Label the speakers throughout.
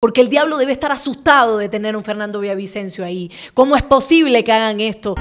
Speaker 1: Porque el diablo debe estar asustado de tener un Fernando Villavicencio ahí. ¿Cómo es posible que hagan esto?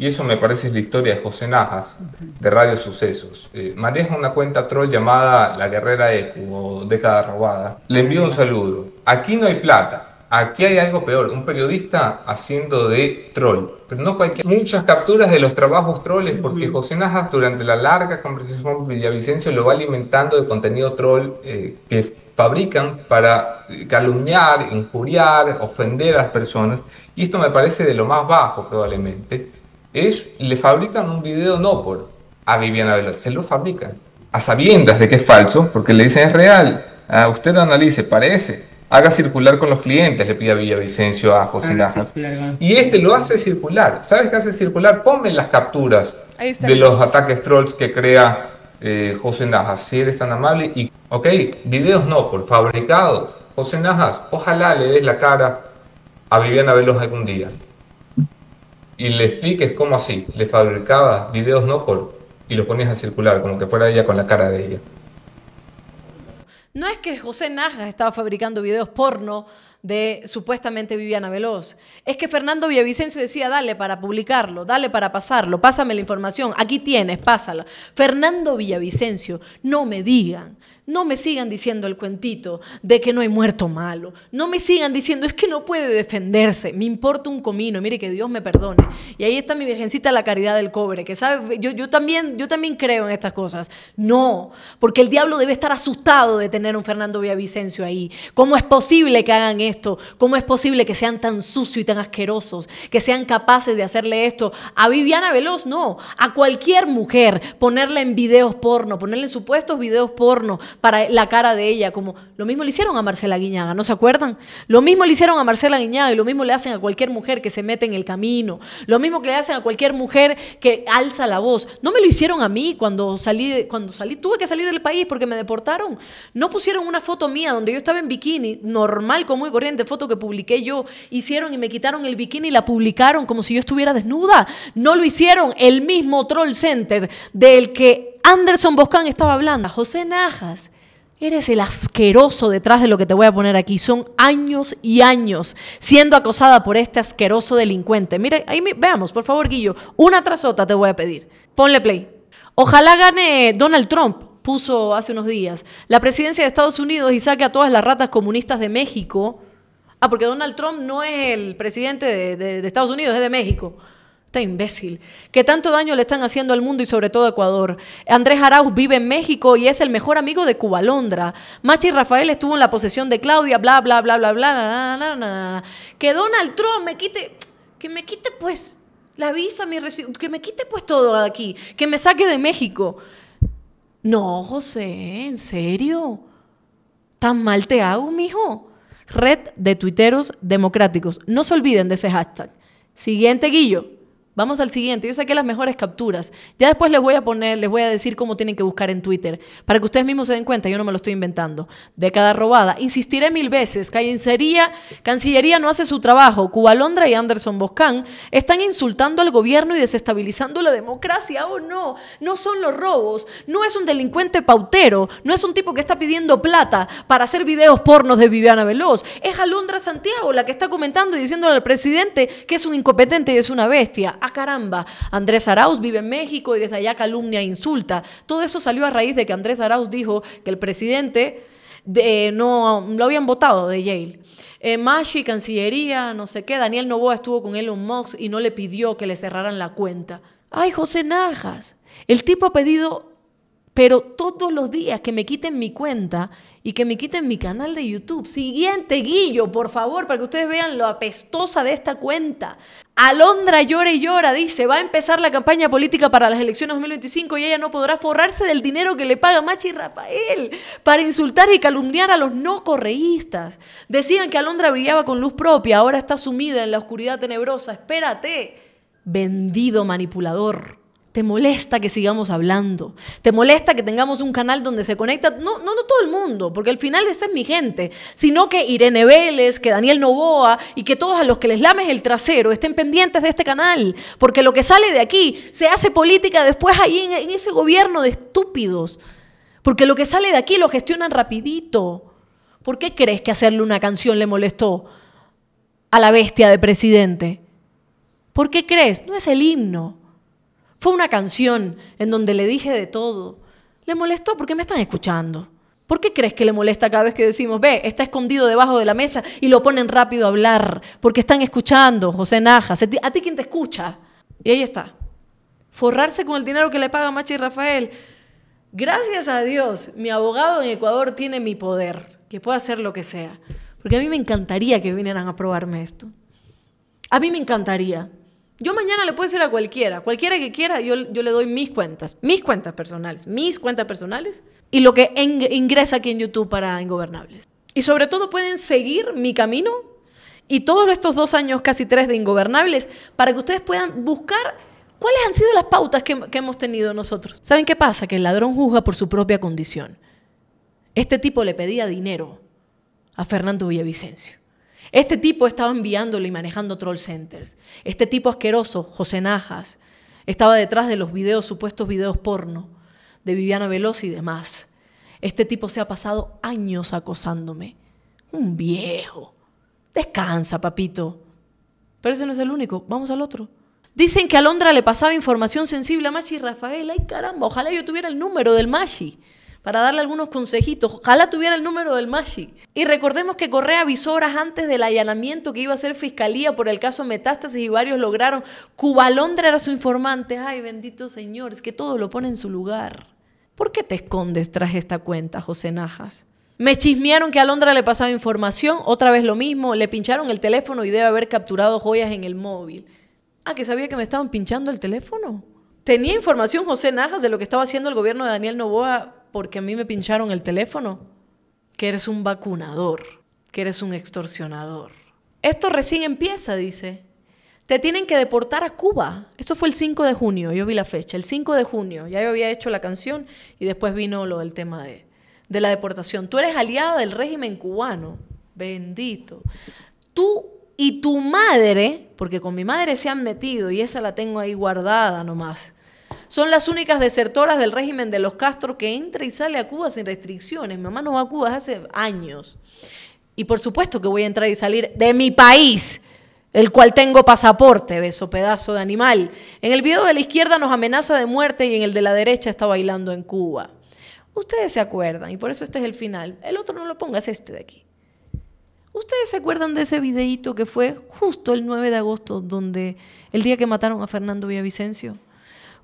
Speaker 2: Y eso me parece la historia de José Najas, de Radio Sucesos. Eh, maneja una cuenta troll llamada La Guerrera de o Década Robada. Le envío un saludo. Aquí no hay plata aquí hay algo peor, un periodista haciendo de troll, pero no cualquier... Muchas capturas de los trabajos troles, porque José Najas durante la larga conversación con Villavicencio lo va alimentando de contenido troll eh, que fabrican para calumniar, injuriar, ofender a las personas, y esto me parece de lo más bajo probablemente, es, le fabrican un video no por a ah, Viviana Veloz, se lo fabrican, a sabiendas de que es falso, porque le dicen es real, a ah, usted lo analice, parece, haga circular con los clientes, le pide a Villavicencio a José Najas. Y este lo hace circular. ¿Sabes qué hace circular? Ponme las capturas de los ataques trolls que crea eh, José Najas, si eres tan amable. Y, ok, videos no, por fabricados. José Najas, ojalá le des la cara a Viviana Veloz algún día. Y le expliques cómo así, le fabricabas videos no por y los ponías a circular, como que fuera ella con la cara de ella.
Speaker 1: No es que José Nazgas estaba fabricando videos porno de supuestamente Viviana Veloz. Es que Fernando Villavicencio decía, dale para publicarlo, dale para pasarlo, pásame la información, aquí tienes, pásala. Fernando Villavicencio, no me digan, no me sigan diciendo el cuentito de que no hay muerto malo, no me sigan diciendo, es que no puede defenderse, me importa un comino, mire que Dios me perdone. Y ahí está mi virgencita la caridad del cobre, que sabe, yo, yo, también, yo también creo en estas cosas. No, porque el diablo debe estar asustado de tener un Fernando Villavicencio ahí. ¿Cómo es posible que hagan eso? esto? ¿Cómo es posible que sean tan sucios y tan asquerosos? Que sean capaces de hacerle esto. A Viviana Veloz no, a cualquier mujer, ponerla en videos porno, ponerle en supuestos videos porno para la cara de ella, como lo mismo le hicieron a Marcela Guiñaga, ¿no se acuerdan? Lo mismo le hicieron a Marcela Guiñaga y lo mismo le hacen a cualquier mujer que se mete en el camino, lo mismo que le hacen a cualquier mujer que alza la voz. No me lo hicieron a mí cuando salí, cuando salí, tuve que salir del país porque me deportaron. No pusieron una foto mía donde yo estaba en bikini, normal como y corriente foto que publiqué yo, hicieron y me quitaron el bikini y la publicaron como si yo estuviera desnuda. No lo hicieron el mismo troll center del que Anderson Boscan estaba hablando. José Najas. Eres el asqueroso detrás de lo que te voy a poner aquí. Son años y años siendo acosada por este asqueroso delincuente. Mire, ahí veamos, por favor, Guillo. Una tras otra te voy a pedir. Ponle play. Ojalá gane Donald Trump puso hace unos días. La presidencia de Estados Unidos y saque a todas las ratas comunistas de México Ah, porque Donald Trump no es el presidente de, Estados Unidos, es de México. Está imbécil. ¿Qué tanto daño le están haciendo al mundo y sobre todo a Ecuador? Andrés Arauz vive en México y es el mejor amigo de Cuba Londra. Machi Rafael estuvo en la posesión de Claudia, bla, bla, bla, bla, bla, bla, Que Donald Trump me quite, que me quite pues la visa, mi que me quite pues todo de aquí, que me saque de México. No, José, ¿en serio? ¿Tan mal te hago, mijo? Red de Tuiteros Democráticos. No se olviden de ese hashtag. Siguiente, Guillo. Vamos al siguiente. Yo sé que las mejores capturas. Ya después les voy a poner, les voy a decir cómo tienen que buscar en Twitter. Para que ustedes mismos se den cuenta, yo no me lo estoy inventando. Década robada. Insistiré mil veces. Cancillería, Cancillería no hace su trabajo. Cubalondra y Anderson Boscán están insultando al gobierno y desestabilizando la democracia. Oh, no. No son los robos. No es un delincuente pautero. No es un tipo que está pidiendo plata para hacer videos pornos de Viviana Veloz. Es Alondra Santiago la que está comentando y diciéndole al presidente que es un incompetente y es una bestia. Ah, caramba, Andrés Arauz vive en México y desde allá calumnia e insulta. Todo eso salió a raíz de que Andrés Arauz dijo que el presidente eh, no lo habían votado de Yale. Eh, Mashi, Cancillería, no sé qué, Daniel Novoa estuvo con Elon Musk y no le pidió que le cerraran la cuenta. Ay, José Najas, el tipo ha pedido, pero todos los días que me quiten mi cuenta y que me quiten mi canal de YouTube. Siguiente, Guillo, por favor, para que ustedes vean lo apestosa de esta cuenta. Alondra llora y llora, dice, va a empezar la campaña política para las elecciones 2025 y ella no podrá forrarse del dinero que le paga Machi y Rafael para insultar y calumniar a los no correístas. Decían que Alondra brillaba con luz propia, ahora está sumida en la oscuridad tenebrosa. Espérate, vendido manipulador. Te molesta que sigamos hablando. Te molesta que tengamos un canal donde se conecta, no, no, no todo el mundo, porque al final esa es mi gente, sino que Irene Vélez, que Daniel Novoa y que todos a los que les lames el trasero estén pendientes de este canal, porque lo que sale de aquí se hace política después ahí en ese gobierno de estúpidos, porque lo que sale de aquí lo gestionan rapidito. ¿Por qué crees que hacerle una canción le molestó a la bestia de presidente? ¿Por qué crees? No es el himno. Fue una canción en donde le dije de todo. ¿Le molestó? ¿Por qué me están escuchando? ¿Por qué crees que le molesta cada vez que decimos, ve, está escondido debajo de la mesa y lo ponen rápido a hablar? Porque están escuchando, José Najas. ¿A ti quién te escucha? Y ahí está. Forrarse con el dinero que le paga Machi y Rafael. Gracias a Dios, mi abogado en Ecuador tiene mi poder, que pueda hacer lo que sea. Porque a mí me encantaría que vinieran a probarme esto. A mí me encantaría. Yo mañana le puedo decir a cualquiera, cualquiera que quiera, yo, yo le doy mis cuentas, mis cuentas personales, mis cuentas personales y lo que ingresa aquí en YouTube para Ingobernables. Y sobre todo pueden seguir mi camino y todos estos dos años, casi tres de Ingobernables, para que ustedes puedan buscar cuáles han sido las pautas que, que hemos tenido nosotros. ¿Saben qué pasa? Que el ladrón juzga por su propia condición. Este tipo le pedía dinero a Fernando Villavicencio. Este tipo estaba enviándole y manejando troll centers. Este tipo asqueroso, José Najas, estaba detrás de los videos, supuestos videos porno, de Viviana Veloz y demás. Este tipo se ha pasado años acosándome. Un viejo. Descansa, papito. Pero ese no es el único. Vamos al otro. Dicen que a Londra le pasaba información sensible a Machi y Rafael. Ay, caramba, ojalá yo tuviera el número del Machi para darle algunos consejitos. Ojalá tuviera el número del Mashi. Y recordemos que Correa avisó horas antes del allanamiento que iba a hacer Fiscalía por el caso Metástasis y varios lograron. Cubalondra era su informante. Ay, bendito Señor, es que todo lo pone en su lugar. ¿Por qué te escondes tras esta cuenta, José Najas? Me chismearon que a Londra le pasaba información, otra vez lo mismo, le pincharon el teléfono y debe haber capturado joyas en el móvil. Ah, que sabía que me estaban pinchando el teléfono. Tenía información José Najas de lo que estaba haciendo el gobierno de Daniel Novoa porque a mí me pincharon el teléfono, que eres un vacunador, que eres un extorsionador. Esto recién empieza, dice. Te tienen que deportar a Cuba. Eso fue el 5 de junio, yo vi la fecha, el 5 de junio. Ya yo había hecho la canción y después vino lo del tema de, de la deportación. Tú eres aliada del régimen cubano, bendito. Tú y tu madre, porque con mi madre se han metido y esa la tengo ahí guardada nomás, son las únicas desertoras del régimen de los Castro que entra y sale a Cuba sin restricciones. Mi mamá no va a Cuba hace años. Y por supuesto que voy a entrar y salir de mi país el cual tengo pasaporte, beso pedazo de animal. En el video de la izquierda nos amenaza de muerte y en el de la derecha está bailando en Cuba. Ustedes se acuerdan, y por eso este es el final. El otro no lo pongas, este de aquí. ¿Ustedes se acuerdan de ese videíto que fue justo el 9 de agosto, donde el día que mataron a Fernando Villavicencio?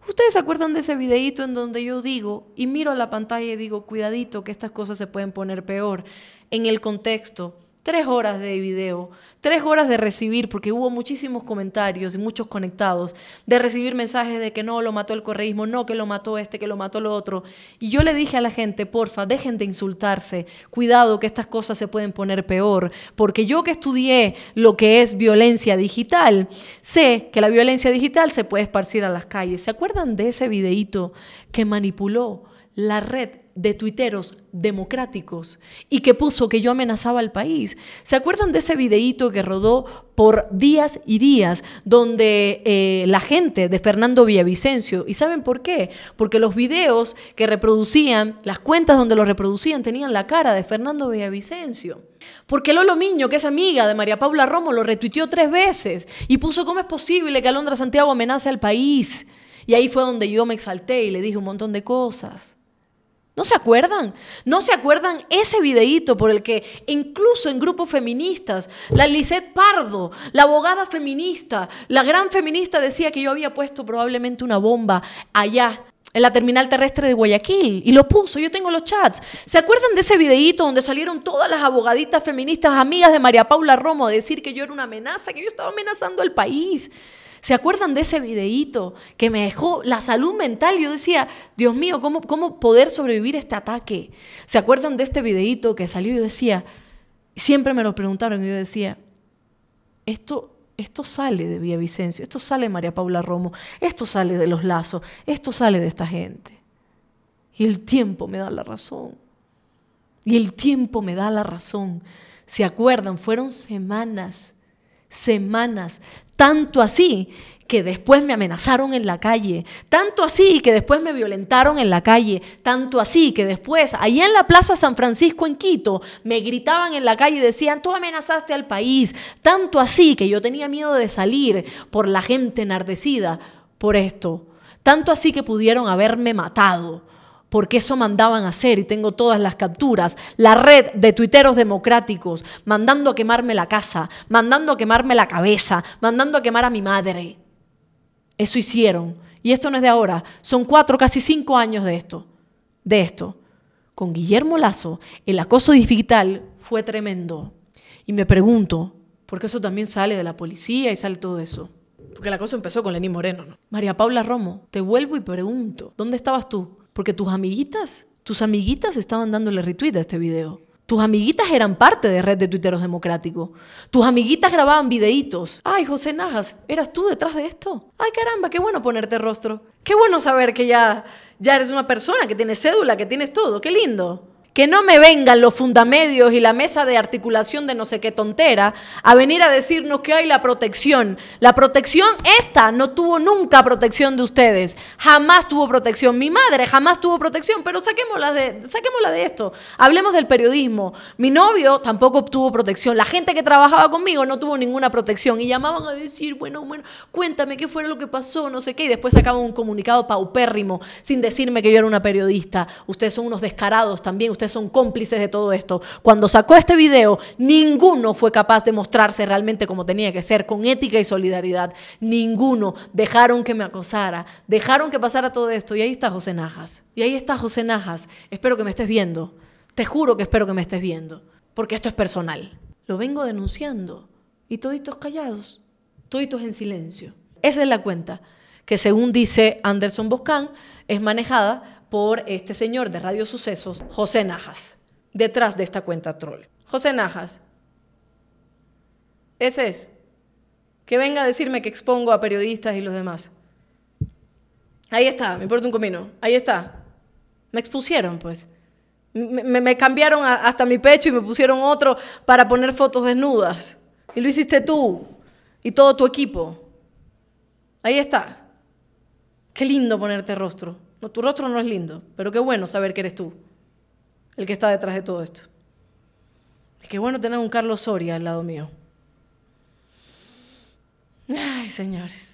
Speaker 1: ¿Ustedes se acuerdan de ese videíto en donde yo digo y miro a la pantalla y digo, cuidadito que estas cosas se pueden poner peor en el contexto? Tres horas de video, tres horas de recibir, porque hubo muchísimos comentarios y muchos conectados, de recibir mensajes de que no, lo mató el correísmo, no, que lo mató este, que lo mató lo otro. Y yo le dije a la gente, porfa, dejen de insultarse, cuidado que estas cosas se pueden poner peor, porque yo que estudié lo que es violencia digital, sé que la violencia digital se puede esparcir a las calles. ¿Se acuerdan de ese videíto que manipuló la red de tuiteros democráticos y que puso que yo amenazaba al país. ¿Se acuerdan de ese videíto que rodó por días y días donde eh, la gente de Fernando Villavicencio, y saben por qué? Porque los videos que reproducían, las cuentas donde los reproducían tenían la cara de Fernando Villavicencio. Porque Lolo Miño, que es amiga de María Paula Romo, lo retuiteó tres veces y puso cómo es posible que Alondra Santiago amenace al país. Y ahí fue donde yo me exalté y le dije un montón de cosas. ¿No se acuerdan? ¿No se acuerdan ese videíto por el que incluso en grupos feministas, la Lisette Pardo, la abogada feminista, la gran feminista decía que yo había puesto probablemente una bomba allá en la terminal terrestre de Guayaquil y lo puso, yo tengo los chats. ¿Se acuerdan de ese videíto donde salieron todas las abogaditas feministas amigas de María Paula Romo a decir que yo era una amenaza, que yo estaba amenazando al país? ¿Se acuerdan de ese videíto que me dejó la salud mental? Yo decía, Dios mío, ¿cómo, cómo poder sobrevivir a este ataque? ¿Se acuerdan de este videíto que salió y yo decía, siempre me lo preguntaron y yo decía, esto esto sale de Vicencio, esto sale de María Paula Romo, esto sale de los lazos, esto sale de esta gente. Y el tiempo me da la razón. Y el tiempo me da la razón. ¿Se acuerdan? Fueron semanas semanas. Tanto así que después me amenazaron en la calle, tanto así que después me violentaron en la calle, tanto así que después, ahí en la Plaza San Francisco en Quito, me gritaban en la calle y decían, tú amenazaste al país, tanto así que yo tenía miedo de salir por la gente enardecida por esto, tanto así que pudieron haberme matado, porque eso mandaban a hacer y tengo todas las capturas. La red de tuiteros democráticos mandando a quemarme la casa, mandando a quemarme la cabeza, mandando a quemar a mi madre. Eso hicieron. Y esto no es de ahora, son cuatro, casi cinco años de esto. De esto. Con Guillermo Lazo, el acoso digital fue tremendo. Y me pregunto, porque eso también sale de la policía y sale todo eso. Porque el acoso empezó con Lenín Moreno, ¿no? María Paula Romo, te vuelvo y pregunto, ¿dónde estabas tú? Porque tus amiguitas, tus amiguitas estaban dándole retweet a este video. Tus amiguitas eran parte de Red de Tuiteros Democráticos. Tus amiguitas grababan videitos. Ay, José Najas, ¿eras tú detrás de esto? Ay, caramba, qué bueno ponerte rostro. Qué bueno saber que ya, ya eres una persona, que tiene cédula, que tienes todo. Qué lindo. Que no me vengan los fundamedios y la mesa de articulación de no sé qué tontera a venir a decirnos que hay la protección. La protección, esta no tuvo nunca protección de ustedes. Jamás tuvo protección. Mi madre jamás tuvo protección, pero saquémosla de, de esto. Hablemos del periodismo. Mi novio tampoco obtuvo protección. La gente que trabajaba conmigo no tuvo ninguna protección. Y llamaban a decir, bueno, bueno, cuéntame qué fue lo que pasó, no sé qué. Y después sacaban un comunicado paupérrimo sin decirme que yo era una periodista. Ustedes son unos descarados también son cómplices de todo esto. Cuando sacó este video, ninguno fue capaz de mostrarse realmente como tenía que ser, con ética y solidaridad. Ninguno. Dejaron que me acosara, dejaron que pasara todo esto. Y ahí está José Najas. Y ahí está José Najas. Espero que me estés viendo. Te juro que espero que me estés viendo. Porque esto es personal. Lo vengo denunciando. Y toditos callados. Toditos en silencio. Esa es la cuenta que según dice Anderson Boscan, es manejada por este señor de Radio Sucesos, José Najas, detrás de esta cuenta troll. José Najas, ese es, que venga a decirme que expongo a periodistas y los demás. Ahí está, me importa un comino, ahí está. Me expusieron, pues. Me, cambiaron hasta mi pecho y me pusieron otro para poner fotos desnudas. Y lo hiciste tú y todo tu equipo. Ahí está. Qué lindo ponerte rostro tu rostro no es lindo, pero qué bueno saber que eres tú el que está detrás de todo esto. Y qué bueno tener un Carlos Soria al lado mío. Ay, señores.